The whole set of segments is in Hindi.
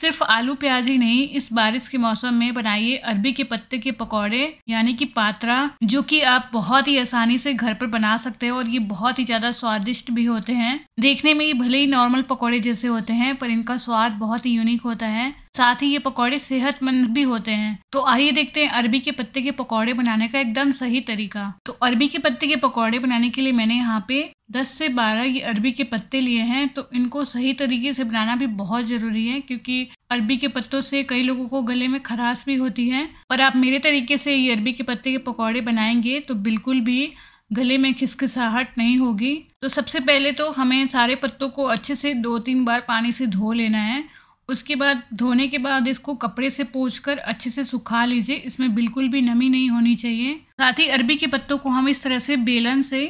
सिर्फ आलू प्याज ही नहीं इस बारिश के मौसम में बनाइए अरबी के पत्ते के पकौड़े यानी कि पात्रा जो कि आप बहुत ही आसानी से घर पर बना सकते हैं और ये बहुत ही ज़्यादा स्वादिष्ट भी होते हैं देखने में ये भले ही नॉर्मल पकौड़े जैसे होते हैं पर इनका स्वाद बहुत ही यूनिक होता है साथ ही ये पकौड़े सेहतमंद भी होते हैं तो आइए देखते हैं अरबी के पत्ते के पकौड़े बनाने का एकदम सही तरीका तो अरबी के पत्ते के पकौड़े बनाने के लिए मैंने यहाँ पे 10 से 12 ये अरबी के पत्ते लिए हैं तो इनको सही तरीके से बनाना भी बहुत ज़रूरी है क्योंकि अरबी के पत्तों से कई लोगों को गले में खराश भी होती है पर आप मेरे तरीके से ये अरबी के पत्ते के पकौड़े बनाएंगे तो बिल्कुल भी गले में खिसखिसाहट नहीं होगी तो सबसे पहले तो हमें सारे पत्तों को अच्छे से दो तीन बार पानी से धो लेना है उसके बाद धोने के बाद इसको कपड़े से पोछ कर अच्छे से सुखा लीजिए इसमें बिल्कुल भी नमी नहीं होनी चाहिए साथ ही अरबी के पत्तों को हम इस तरह से बेलन से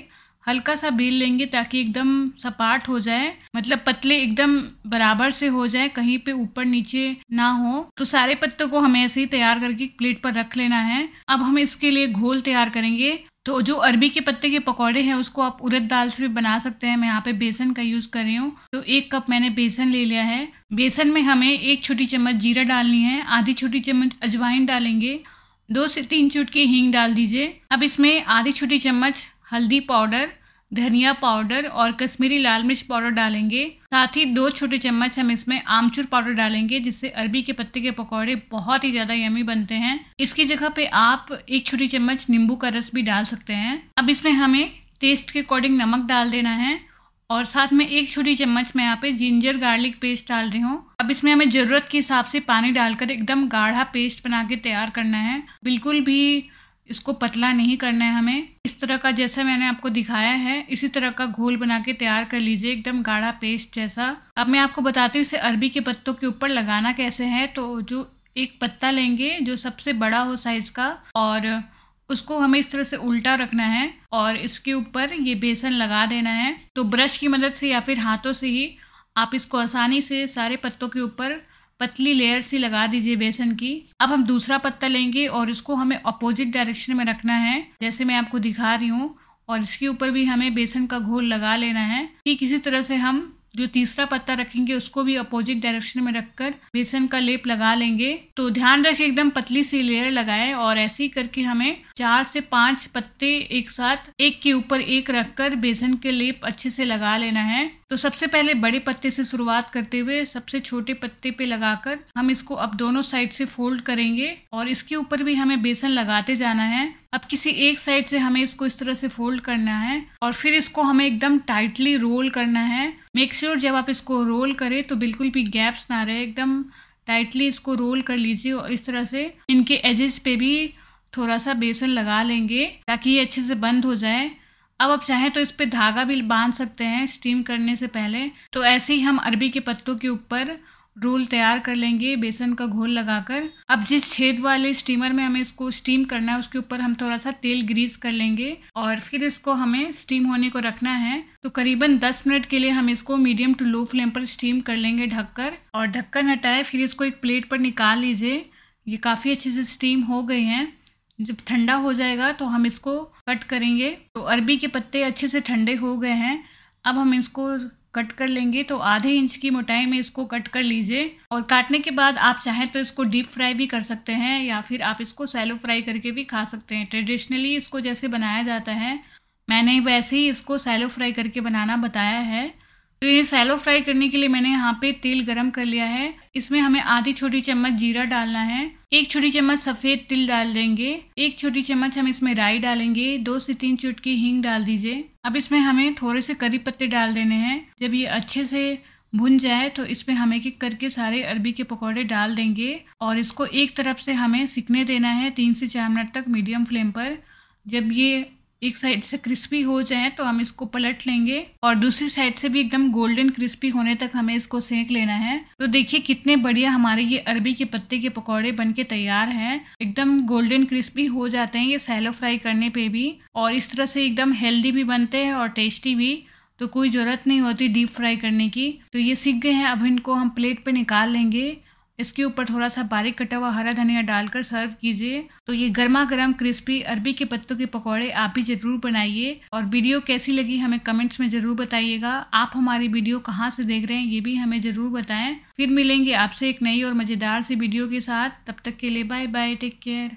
हल्का सा बेल लेंगे ताकि एकदम सपाट हो जाए मतलब पतले एकदम बराबर से हो जाए कहीं पे ऊपर नीचे ना हो तो सारे पत्तों को हमें ऐसे ही तैयार करके प्लेट पर रख लेना है अब हम इसके लिए घोल तैयार करेंगे तो जो अरबी के पत्ते के पकौड़े हैं उसको आप उड़द दाल से भी बना सकते हैं मैं यहाँ पे बेसन का यूज़ कर रही हूँ तो एक कप मैंने बेसन ले लिया है बेसन में हमें एक छोटी चम्मच जीरा डालनी है आधी छोटी चम्मच अजवाइन डालेंगे दो से तीन चुटकी हींग डाल दीजिए अब इसमें आधी छोटी चम्मच हल्दी पाउडर धनिया पाउडर और कश्मीरी लाल मिर्च पाउडर डालेंगे साथ ही दो छोटे चम्मच हम इसमें आमचूर पाउडर डालेंगे जिससे अरबी के पत्ते के पकौड़े बहुत ही ज़्यादा यमी बनते हैं इसकी जगह पे आप एक छोटी चम्मच नींबू का रस भी डाल सकते हैं अब इसमें हमें टेस्ट के अकॉर्डिंग नमक डाल देना है और साथ में एक छोटी चम्मच मैं यहाँ पे जिंजर गार्लिक पेस्ट डाल रही हूँ अब इसमें हमें ज़रूरत के हिसाब से पानी डालकर एकदम गाढ़ा पेस्ट बना के तैयार करना है बिल्कुल भी इसको पतला नहीं करना है हमें इस तरह का जैसा मैंने आपको दिखाया है इसी तरह का घोल बना के तैयार कर लीजिए एकदम गाढ़ा पेस्ट जैसा अब मैं आपको बताती हूँ इसे अरबी के पत्तों के ऊपर लगाना कैसे है तो जो एक पत्ता लेंगे जो सबसे बड़ा हो साइज का और उसको हमें इस तरह से उल्टा रखना है और इसके ऊपर ये बेसन लगा देना है तो ब्रश की मदद से या फिर हाथों से ही आप इसको आसानी से सारे पत्तों के ऊपर पतली लेयर सी लगा दीजिए बेसन की अब हम दूसरा पत्ता लेंगे और इसको हमें अपोजिट डायरेक्शन में रखना है जैसे मैं आपको दिखा रही हूँ और इसके ऊपर भी हमें बेसन का घोल लगा लेना है कि किसी तरह से हम जो तीसरा पत्ता रखेंगे उसको भी अपोजिट डायरेक्शन में रखकर बेसन का लेप लगा लेंगे तो ध्यान रखें एकदम पतली सी लेयर लगाए और ऐसे ही करके हमें चार से पांच पत्ते एक साथ एक के ऊपर एक रखकर बेसन के लेप अच्छे से लगा लेना है तो सबसे पहले बड़े पत्ते से शुरुआत करते हुए सबसे छोटे पत्ते पे लगाकर हम इसको अब दोनों साइड से फोल्ड करेंगे और इसके ऊपर भी हमें बेसन लगाते जाना है अब किसी एक साइड से हमें इसको इस तरह से फोल्ड करना है और फिर इसको हमें एकदम टाइटली रोल करना है मेक श्योर sure जब आप इसको रोल करें तो बिल्कुल भी गैप्स ना रहे एकदम टाइटली इसको रोल कर लीजिए और इस तरह से इनके एजेस पे भी थोड़ा सा बेसन लगा लेंगे ताकि ये अच्छे से बंद हो जाए अब आप चाहें तो इस पर धागा भी बांध सकते हैं स्टीम करने से पहले तो ऐसे ही हम अरबी के पत्तों के ऊपर रोल तैयार कर लेंगे बेसन का घोल लगाकर अब जिस छेद वाले स्टीमर में हमें इसको स्टीम करना है उसके ऊपर हम थोड़ा सा तेल ग्रीस कर लेंगे और फिर इसको हमें स्टीम होने को रखना है तो करीबन 10 मिनट के लिए हम इसको मीडियम टू लो फ्लेम पर स्टीम कर लेंगे ढककर और ढक्कन हटाए फिर इसको एक प्लेट पर निकाल लीजिए ये काफ़ी अच्छे से स्टीम हो गई हैं जब ठंडा हो जाएगा तो हम इसको कट करेंगे तो अरबी के पत्ते अच्छे से ठंडे हो गए हैं अब हम इसको कट कर लेंगे तो आधे इंच की मोटाई में इसको कट कर लीजिए और काटने के बाद आप चाहें तो इसको डीप फ्राई भी कर सकते हैं या फिर आप इसको सैलो फ्राई करके भी खा सकते हैं ट्रेडिशनली इसको जैसे बनाया जाता है मैंने वैसे ही इसको सैलो फ्राई करके बनाना बताया है तो ये सैलो फ्राई करने के लिए मैंने यहाँ पे तेल गरम कर लिया है इसमें हमें आधी छोटी चम्मच जीरा डालना है एक छोटी चम्मच सफ़ेद तिल डाल देंगे एक छोटी चम्मच हम इसमें राई डालेंगे दो से तीन चुटकी हींग डाल दीजिए अब इसमें हमें थोड़े से करी पत्ते डाल देने हैं जब ये अच्छे से भुन जाए तो इसमें हमें एक एक करके सारे अरबी के पकौड़े डाल देंगे और इसको एक तरफ से हमें सिकने देना है तीन से चार मिनट तक मीडियम फ्लेम पर जब ये एक साइड से क्रिस्पी हो जाए तो हम इसको पलट लेंगे और दूसरी साइड से भी एकदम गोल्डन क्रिस्पी होने तक हमें इसको सेक लेना है तो देखिए कितने बढ़िया हमारे ये अरबी के पत्ते के पकौड़े बन के तैयार हैं एकदम गोल्डन क्रिस्पी हो जाते हैं ये सैलो फ्राई करने पे भी और इस तरह से एकदम हेल्दी भी बनते हैं और टेस्टी भी तो कोई ज़रूरत नहीं होती डीप फ्राई करने की तो ये सीख गए हैं अब इनको हम प्लेट पर निकाल लेंगे इसके ऊपर थोड़ा सा बारीक कटा हुआ हरा धनिया डालकर सर्व कीजिए तो ये गर्मा गर्म क्रिस्पी अरबी के पत्तों के पकौड़े आप भी ज़रूर बनाइए और वीडियो कैसी लगी हमें कमेंट्स में ज़रूर बताइएगा आप हमारी वीडियो कहाँ से देख रहे हैं ये भी हमें ज़रूर बताएं फिर मिलेंगे आपसे एक नई और मज़ेदार सी वीडियो के साथ तब तक के लिए बाय बाय टेक केयर